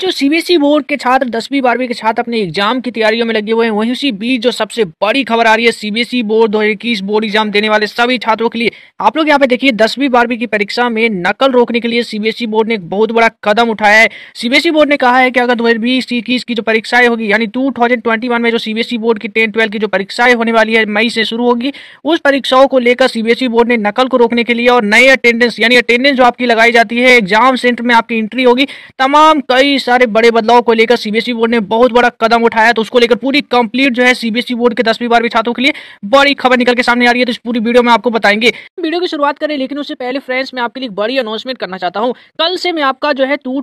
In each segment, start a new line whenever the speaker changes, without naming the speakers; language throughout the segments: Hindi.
जो सीबीएसई e बोर्ड के छात्र दसवीं बारहवीं के छात्र अपने एग्जाम की तैयारियों में लगे हुए हैं वहीं उसी बीच जो सबसे बड़ी खबर आ रही है सीबीएसई e बोर्ड दो बोर्ड एग्जाम देने वाले सभी छात्रों के लिए आप लोग यहाँ पे देखिए दसवीं बारहवीं की परीक्षा में नकल रोकने के लिए सीबीएसई e बोर्ड ने एक बहुत बड़ा कदम उठाया है सीबीएसई बोर्ड ने कहा है कि अगर दो हजार की जो परीक्षाएं होगी यानी टू में जो सीबीएसई बोर्ड की टेन ट्वेल्व की जो परीक्षाएं होने वाली है मई से शुरू होगी उस परीक्षाओं को लेकर सीबीएसई बोर्ड ने नकल को रोकने के लिए और नए अटेंडेंस यानी अटेंडेंस जो आपकी लगाई जाती है एग्जाम सेंटर में आपकी एंट्री होगी तमाम कई सारे बड़े बदलाव को लेकर सीबीएसई बोर्ड e ने बहुत बड़ा कदम उठाया तो उसको लेकर पूरी कंप्लीट जो है सीबीएसई बोर्ड e के दसवीं बार छात्रों के लिए बड़ी खबर निकल के सामने आ रही है तो इस पूरी वीडियो में आपको बताएंगे वीडियो की शुरुआत करें लेकिन उससे पहले फ्रेंड्स मैं आपके लिए बड़ी अनाउंसमेंट करना चाहता हूँ कल से मैं आपका जो है टू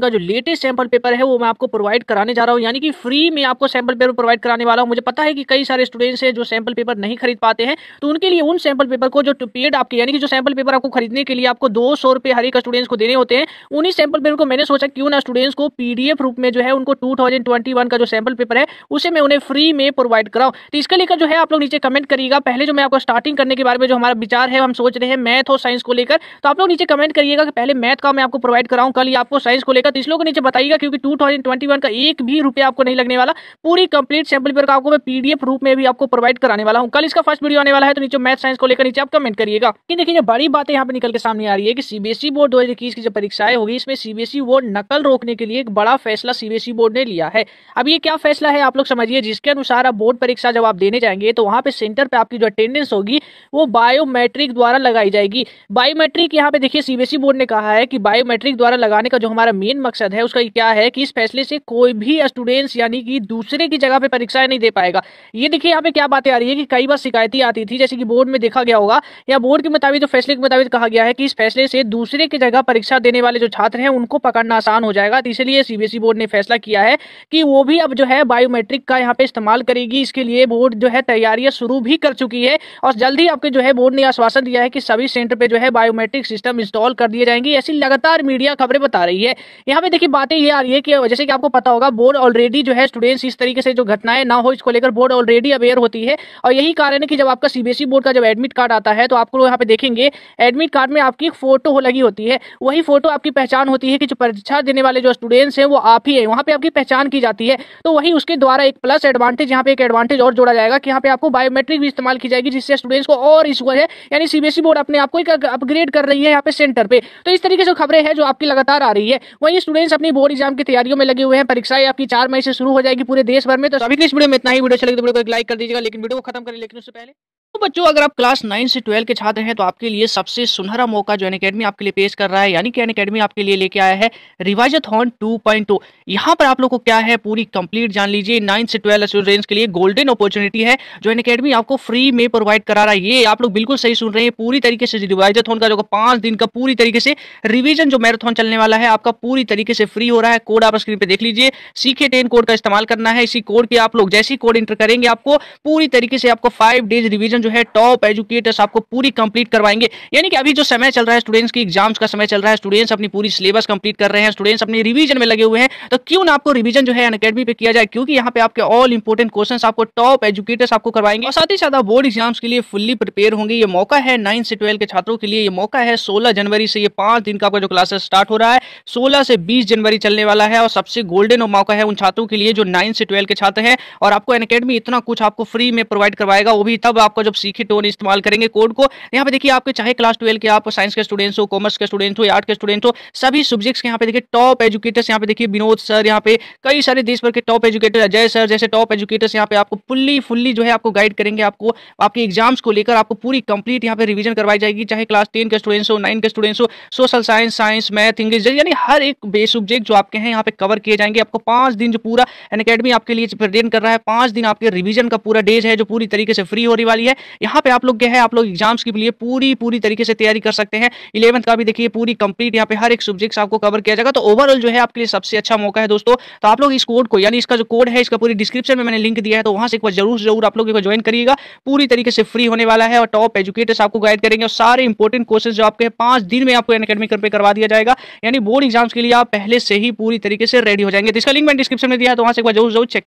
का जो लेटेस्ट सैंपल पेपर है वो मैं आपको प्रोवाइड कराने जा रहा हूँ यानी कि फ्री में आपको सैंपल पेपर प्रोवाइड कराने वाला हूँ मुझे पता है कि कई सारे स्टूडेंट्स हैं जो सैंपल पेपर नहीं खरीद पाते हैं तो उनके लिए उन सैंपल पेपर को जो पेड आपके यानी कि जो सैंपल पेपर आपको खरीदने के लिए आपको दो सौ रुपए हर एक स्टूडेंट्स को देने होते हैं उन्हीं सैंपल पेपर को मैंने सोचा क्यों ना स्टूडेंट्स को पीडीएफ रूप में जो है उनको 2021 का जो सैंपल पेपर है उसे मैं उन्हें फ्री में प्रोवाइड कराऊँ तो इसके लेकर जो है आप लोग नीचे कमेंट करिएगा पहले जो मैं आपको स्टार्टिंग करने के बारे में जो हमारा विचार है हम सोच रहे हैं मैथ और साइंस को लेकर तो आप लोग नीचे कमेंट करिएगा कि पहले मैथ का मैं आपको प्रोवाइड कराऊँ कल या आपको साइंस को लेकर तो इस को नीचे बताइएगा क्योंकि टू का एक भी रुपया आपको नहीं लगने वाला पूरी कंप्लीट सैंपल पेपर का आपको मैं पीडीएफ रूप में भी आपको प्रोवाइड कराने वाला हूँ कल इसका फर्स्ट वीडियो आने वाला है तो नीचे मैथ साइंस को लेकर नीचे आप कमेंट करिएगा कि देखिए बड़ी बातें यहाँ पर निकल के सामने आ रही है कि सीबीएसई बोर्ड e दो की जो परीक्षाएं होगी इसमें सीबीएसई बोर्ड e नकल रोक रोकने के लिए एक बड़ा फैसला सीबीएसई e बोर्ड ने लिया है अब ये क्या फैसला है आप लोग समझिए जिसके अनुसार आप बोर्ड परीक्षा जब आप देने जाएंगे तो वहां पे सेंटर पे आपकी जो अटेंडेंस होगी वो बायोमेट्रिक द्वारा लगाई जाएगी बायोमेट्रिक यहाँ पे देखिए सीबीएसई e बोर्ड ने कहा है कि बायोमेट्रिक द्वारा लगाने का जो हमारा मेन मकसद है उसका क्या है कि इस फैसले से कोई भी स्टूडेंट्स यानी कि दूसरे की जगह पे परीक्षाएं नहीं दे पाएगा ये देखिए यहाँ पे क्या बातें आ रही है कि कई बार शिकायतें आती थी जैसे कि बोर्ड में देखा गया होगा या बोर्ड के मुताबिक जो फैसले के मुताबिक कहा गया है कि इस फैसले से दूसरे की जगह परीक्षा देने वाले जो छात्र हैं उनको पकड़ना आसान हो जाएगा जाएगा तो इसलिए सीबीएसई e बोर्ड ने फैसला किया है कि वो भी अब जो है बायोमेट्रिक का यहाँ पे इस्तेमाल करेगी इसके लिए बोर्ड जो है तैयारियां शुरू भी कर चुकी है और जल्द ही आपके जो है बोर्ड ने आश्वासन दिया है कि सभी सेंटर पे जो है बायोमेट्रिक सिस्टम इंस्टॉल कर दिए जाएंगे ऐसी लगातार मीडिया खबरें बता रही है यहाँ पे देखिए बातें ये आ रही है कि जैसे कि आपको पता होगा बोर्ड ऑलरेडी जो है स्टूडेंट्स इस तरीके से जो घटनाएं ना हो इसको लेकर बोर्ड ऑलरेडी अवेयर होती है और यही कारण है कि जब आपका सीबीएसई e बोर्ड का जब एडमिट कार्ड आता है तो आपको यहाँ पे देखेंगे एडमिट कार्ड में आपकी फोटो लगी होती है वही फोटो आपकी पहचान होती है कि जो परीक्षा देने वाले वाले जो स्टूडेंट्स हैं वो आप ही हैं वहाँ पे आपकी पहचान की जाती है तो वहीं उसके द्वारा एक प्लस एडवांटेज यहाँ पे एक एडवांटेज और जोड़ा जाएगा कि यहाँ पे आपको बायोमेट्रिक भी इस्तेमाल की जाएगी जिससे स्टूडेंट्स को और इस वजह यानी सीबीएसई बोर्ड e अपने आपको एक अपग्रेड कर रही है यहाँ पे सेंटर पर तो इस तरीके से खबरें हैं जो आपकी लगातार आ रही है वहीं स्टूडेंट्स अपनी बोर्ड एग्जाम की तैयारियों में लगे हुए हैं परीक्षाएं आपकी चार मई से शुरू हो जाएगी पूरे देश भर में तो अभी इस वीडियो में इतना ही वीडियो चलेगी तो वीडियो को लाइक कर दीजिएगा लेकिन वीडियो को खत्म करें लेकिन उससे पहले तो बच्चों अगर आप क्लास नाइन से ट्वेल्व के छात्र हैं तो आपके लिए सबसे सुनहरा मौका जो एन अकेडमी आपके लिए पेश कर रहा है यानी कि एन अकेडमी आपके लिए लेके आया है रिवाइजत हॉर्न टू पॉइंट टू यहाँ पर आप लोग को क्या है पूरी कंप्लीट जान लीजिए नाइन से ट्वेल्व स्टूडेंट्स के लिए गोल्डन अपॉर्चुनिटी है जो एन अकेडमी आपको फ्री में प्रोवाइड करा रहा है ये आप लोग बिल्कुल सही सुन रहे हैं पूरी तरीके से रिवाइजत हॉर्न का जो पांच दिन का पूरी तरीके से रिविजन जो मैराथन चलने वाला है आपका पूरी तरीके से फ्री हो रहा है कोड आप स्क्रीन पर देख लीजिए सीखे टेन कोड का इस्तेमाल करना है इसी कोड के आप लोग जैसे कोड इंटर करेंगे आपको पूरी तरीके से आपको फाइव डेज रिविजन जो है टॉप एजुकेटर्स आपको पूरी कंप्लीट करवाएंगे यानी कि अभी जो समय चल रहा है स्टूडेंट्स की एग्जाम्स का समय चल रहा है स्टूडेंट्स अपनी पूरी सिलेबस कंप्लीट कर रहे हैं स्टूडेंट्स अपने रिविजन में लगे हुए हैं तो क्यों ना आपको रिविजन जो है अकेडमी पर किया जाए क्योंकि यहाँ पे आपके ऑल इंपॉर्टेंट क्वेश्चन आपको टॉप एजुकेटर्स आपको करवाएंगे और साथ ही साथ बोर्ड एग्जाम्स के लिए फुल्ली प्रिपेयर होंगे ये मौका है नाइन से ट्वेल्व के छात्रों के लिए ये मौका है सोलह जनवरी से ये पांच दिन का जो क्लासेस स्टार्ट हो रहा है सोलह से बीस जनवरी चलने वाला है और सबसे गोल्डन मौका है उन छात्रों के लिए जो नाइन से ट्वेल्व के छात्र हैं और आपको अकेडमी इतना कुछ आपको फ्री में प्रोवाइड करवाएगा वो भी तब आपका जब सीखे टोन इस्तेमाल करेंगे कोड को यहाँ पे देखिए आपके चाहे क्लास ट्वेल्व के आप साइंस के स्टूडेंट्स हो कॉमर्स के स्टूडेंट हो या आर्ट के स्टूडेंट हो सभी सब्जेक्ट्स के यहाँ पे देखिए टॉप एजुकेटर्स यहाँ पे देखिए विनोद सर यहाँ पे कई सारे देश भर के टॉप एजुकेटर अजय सर जैसे टॉप एजुकेटर्स यहाँ पे आपको फुल्ली फुल्ली जो है आपको गाइड करेंगे आपको आपके एग्जाम्स को लेकर आपको पूरी कंप्लीट यहाँ पे रिविजन करवाई जाएगी चाहे क्लास टेन के स्टूडेंट्स हो नाइन के स्टूडेंट्स हो social science science math English यानी हर एक बे सब्जेक्ट जो आपके हैं यहाँ पे कवर किए जाएंगे आपको पांच दिन जो पूरा एन अकेडमी आपके लिए प्रेजेंट कर रहा है पांच दिन आपके रिविजन का पूरा डेज है जो पूरी तरीके से फ्री होने वाली है यहाँ पे आप लोग क्या है आप लोग एग्जाम्स के लिए पूरी पूरी तरीके से तैयारी कर सकते हैं इलेवंथ का भी देखिए पूरी कंप्लीट यहाँ पे हर एक सब्जेक्ट आपको कवर किया जाएगा तो ओवरऑल जो है आपके लिए सबसे अच्छा मौका है दोस्तों तो आप लोग इस कोड को यानी इसका जो कोड है इसका पूरी डिस्क्रिप्शन में मैंने लिंक दिया है तो वहां से एक बार जरूर जरूर आप लोग ज्वाइन करिएगा पूरी तरीके से फ्री होने वाला है और टॉप एजुकेटर्स आपको गाइड करेंगे और सारे इंपॉर्टेंट क्वेश्चन जो आपके पांच दिन में आपको अकेडमी पे करवा दिया जाएगा यानी बोर्ड एग्जाम्स के लिए आप पहले से ही पूरी तरीके से रेडी हो जाएंगे तो इसका लिंक मैंने डिस्क्रिप्शन में दिया है तो वहां से एक बार जरूर जरूर चेक